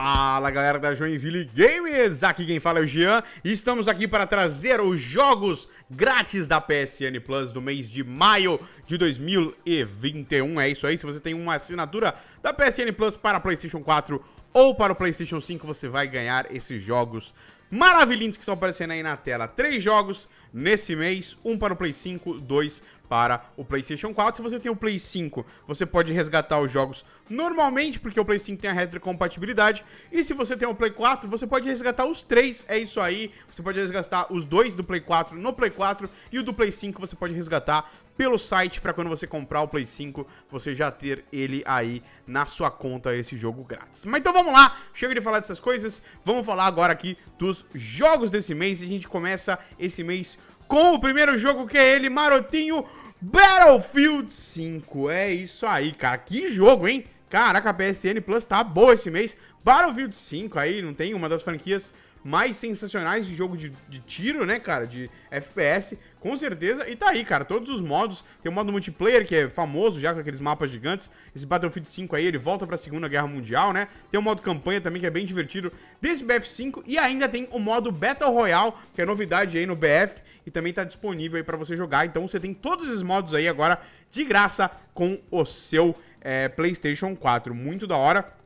Fala galera da Joinville Games, aqui quem fala é o Jean e estamos aqui para trazer os jogos grátis da PSN Plus do mês de maio de 2021. É isso aí, se você tem uma assinatura da PSN Plus para PlayStation 4 ou para o PlayStation 5, você vai ganhar esses jogos grátis maravilhinhos que estão aparecendo aí na tela. Três jogos nesse mês, um para o Play 5, dois para o PlayStation 4. Se você tem o Play 5, você pode resgatar os jogos normalmente, porque o Play 5 tem a retrocompatibilidade. E se você tem o Play 4, você pode resgatar os três, é isso aí. Você pode resgatar os dois do Play 4 no Play 4 e o do Play 5 você pode resgatar pelo site para quando você comprar o Play 5, você já ter ele aí na sua conta esse jogo grátis. Mas então vamos lá, chega de falar dessas coisas, vamos falar agora aqui dos jogos desse mês. E a gente começa esse mês com o primeiro jogo que é ele, Marotinho Battlefield 5. É isso aí, cara. Que jogo, hein? Caraca, a PSN Plus tá boa esse mês. Battlefield 5 aí, não tem uma das franquias mais sensacionais de jogo de, de tiro, né, cara? De FPS com certeza. E tá aí, cara, todos os modos. Tem o modo multiplayer, que é famoso já, com aqueles mapas gigantes. Esse Battlefield 5 aí, ele volta pra Segunda Guerra Mundial, né? Tem o modo campanha também, que é bem divertido, desse BF5. E ainda tem o modo Battle Royale, que é novidade aí no BF. E também tá disponível aí pra você jogar. Então você tem todos esses modos aí agora, de graça, com o seu é, PlayStation 4. Muito da hora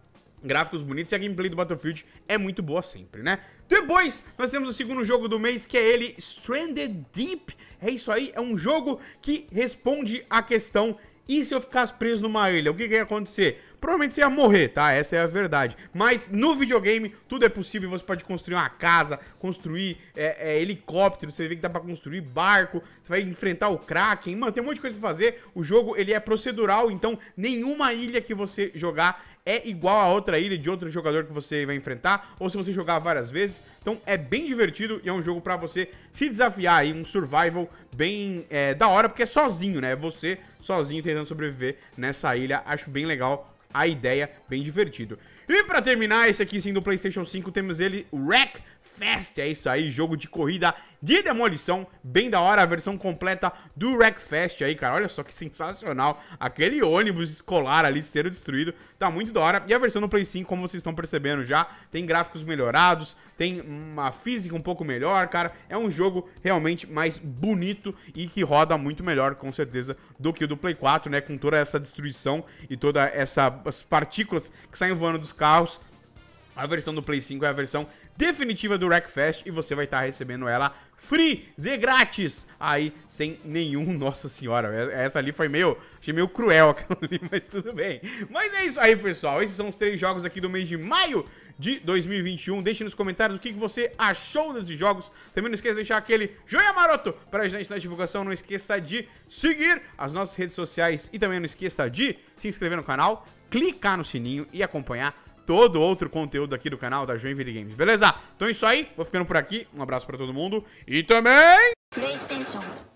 gráficos bonitos e a gameplay do Battlefield é muito boa sempre, né? Depois, nós temos o segundo jogo do mês, que é ele, Stranded Deep. É isso aí, é um jogo que responde à questão, e se eu ficasse preso numa ilha, o que, que ia acontecer? Provavelmente você ia morrer, tá? Essa é a verdade. Mas no videogame tudo é possível. Você pode construir uma casa, construir é, é, helicóptero, você vê que dá pra construir barco, você vai enfrentar o Kraken. Mano, tem um monte de coisa pra fazer. O jogo, ele é procedural, então nenhuma ilha que você jogar é igual a outra ilha de outro jogador que você vai enfrentar, ou se você jogar várias vezes. Então é bem divertido e é um jogo para você se desafiar aí, um survival bem é, da hora, porque é sozinho, né? É você sozinho tentando sobreviver nessa ilha. Acho bem legal a ideia, bem divertido. E pra terminar, esse aqui sim do Playstation 5, temos ele, o Wreck Fest. É isso aí, jogo de corrida de demolição, bem da hora, a versão completa do Wreckfest aí, cara. Olha só que sensacional. Aquele ônibus escolar ali sendo destruído, tá muito da hora. E a versão do Play 5, como vocês estão percebendo já, tem gráficos melhorados, tem uma física um pouco melhor, cara. É um jogo realmente mais bonito e que roda muito melhor, com certeza, do que o do Play 4, né? Com toda essa destruição e toda essa as partículas que saem voando dos carros. A versão do Play 5 é a versão definitiva do Rackfest e você vai estar tá recebendo ela free, de grátis, aí sem nenhum, nossa senhora, é, essa ali foi meio, achei meio cruel aquela ali, mas tudo bem. Mas é isso aí, pessoal, esses são os três jogos aqui do mês de maio de 2021. Deixe nos comentários o que você achou desses jogos. Também não esqueça de deixar aquele joinha maroto pra gente na divulgação. Não esqueça de seguir as nossas redes sociais e também não esqueça de se inscrever no canal, clicar no sininho e acompanhar todo outro conteúdo aqui do canal da Joinville Games, beleza? Então é isso aí, vou ficando por aqui, um abraço pra todo mundo e também... PlayStation.